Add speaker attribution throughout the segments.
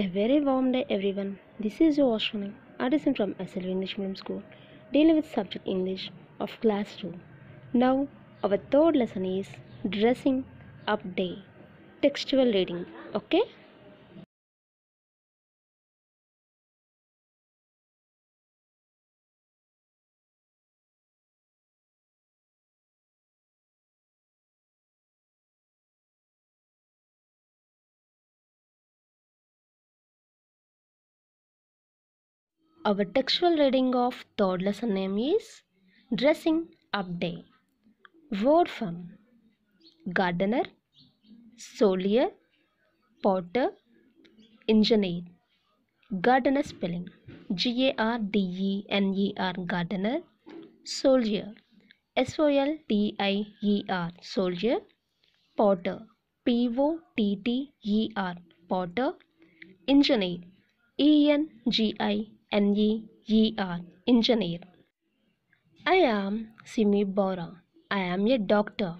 Speaker 1: A very warm day everyone. This is your Ashwini, artisan from SLV English Medium School, dealing with subject English of class 2. Now our third lesson is dressing up day. Textual reading, okay? Our textual reading of third lesson name is Dressing Up Day. Word from Gardener, Soldier, Potter, Engineer. Gardener spelling G A R D E N E R Gardener, Soldier, S O L T I E R Soldier, Potter, P O T T E R Potter, Engineer, E N G I N-E-E-R, engineer. I am Simi Bora. I am a doctor.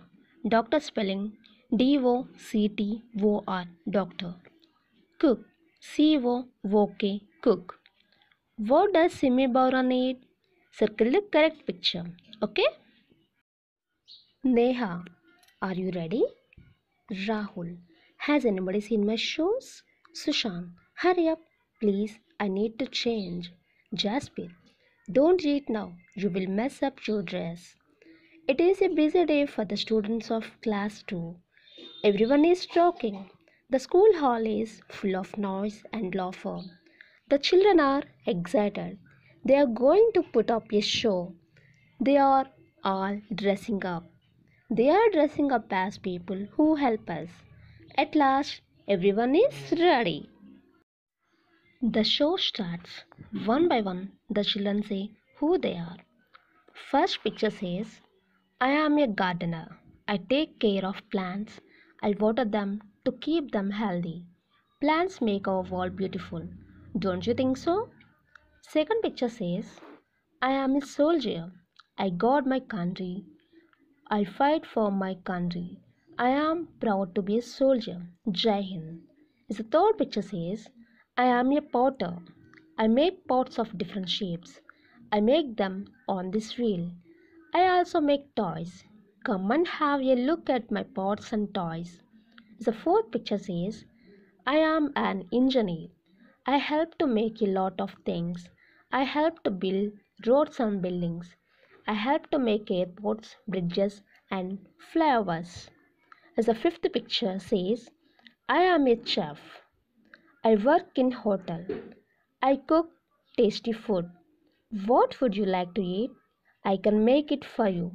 Speaker 1: Doctor spelling D-O-C-T-O-R, doctor. Cook, C-O-O-K, cook. What does Simi Bora need? Circle the correct picture, okay? Neha, are you ready? Rahul, has anybody seen my shoes? Sushant, hurry up, please. I need to change. Jasper, don't eat now. You will mess up your dress. It is a busy day for the students of class 2. Everyone is talking. The school hall is full of noise and laughter. The children are excited. They are going to put up a show. They are all dressing up. They are dressing up as people who help us. At last, everyone is ready. The show starts. One by one, the children say who they are. First picture says, I am a gardener. I take care of plants. I water them to keep them healthy. Plants make our world beautiful. Don't you think so? Second picture says, I am a soldier. I guard my country. I fight for my country. I am proud to be a soldier. Jai Hind. The third picture says, I am a potter. I make pots of different shapes. I make them on this reel. I also make toys. Come and have a look at my pots and toys. The fourth picture says, I am an engineer. I help to make a lot of things. I help to build roads and buildings. I help to make airports, bridges, and flyovers. As the fifth picture says, I am a chef. I work in hotel. I cook tasty food. What would you like to eat? I can make it for you.